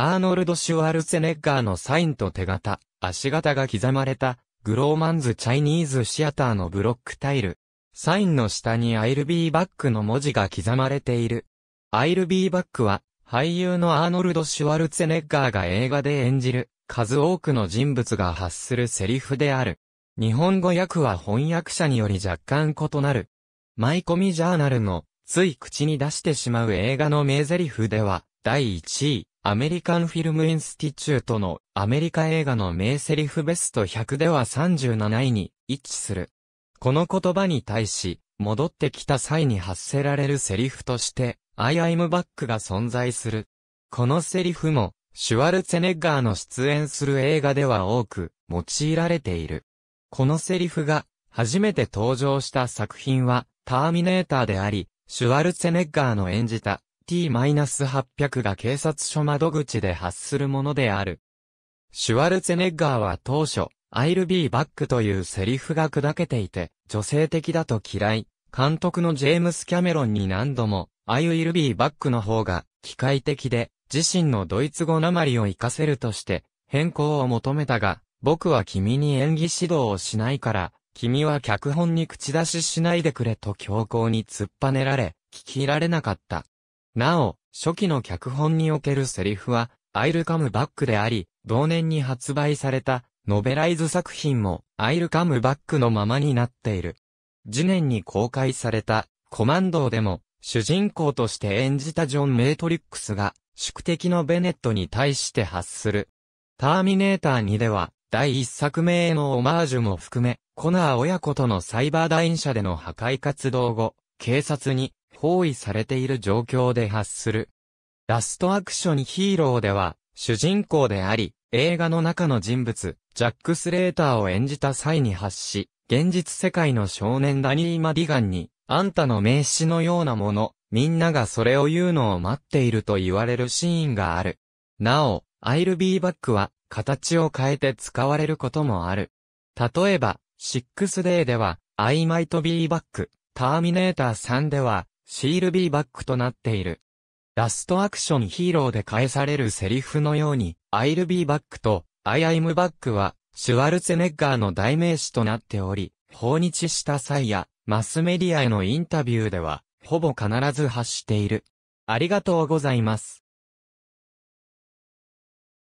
アーノルド・シュワルツェネッガーのサインと手形、足形が刻まれた、グローマンズ・チャイニーズ・シアターのブロックタイル。サインの下に I'll be back の文字が刻まれている。I'll be back は、俳優のアーノルド・シュワルツェネッガーが映画で演じる、数多くの人物が発するセリフである。日本語訳は翻訳者により若干異なる。マイコミジャーナルの、つい口に出してしまう映画の名台詞では、第1位、アメリカンフィルムインスティチュートのアメリカ映画の名セリフベスト100では37位に位置する。この言葉に対し、戻ってきた際に発せられるセリフとして、I am back が存在する。このセリフも、シュワルツェネッガーの出演する映画では多く用いられている。このセリフが初めて登場した作品はターミネーターであり、シュワルツェネッガーの演じた GT-800 が警察署窓口で発するものである。シュワルツェネッガーは当初、I'll be back というセリフが砕けていて、女性的だと嫌い、監督のジェームス・キャメロンに何度も、I will be back の方が、機械的で、自身のドイツ語なまりを活かせるとして、変更を求めたが、僕は君に演技指導をしないから、君は脚本に口出ししないでくれと強硬に突っぱねられ、聞き入られなかった。なお、初期の脚本におけるセリフは、アイルカムバックであり、同年に発売された、ノベライズ作品も、アイルカムバックのままになっている。次年に公開された、コマンドーでも、主人公として演じたジョン・メイトリックスが、宿敵のベネットに対して発する。ターミネーター2では、第1作目へのオマージュも含め、コナー親子とのサイバー大員ン社での破壊活動後、警察に包囲されている状況で発する。ラストアクションヒーローでは、主人公であり、映画の中の人物、ジャック・スレーターを演じた際に発し、現実世界の少年ダニー・マディガンに、あんたの名刺のようなもの、みんながそれを言うのを待っていると言われるシーンがある。なお、I'll be back は、形を変えて使われることもある。例えば、シックスデーでは、I might be back、ターミネーター3では、シールビーバックとなっている。ラストアクションヒーローで返されるセリフのように、I'll be back と I am back は、シュワルツェネッガーの代名詞となっており、訪日した際や、マスメディアへのインタビューでは、ほぼ必ず発している。ありがとうございます。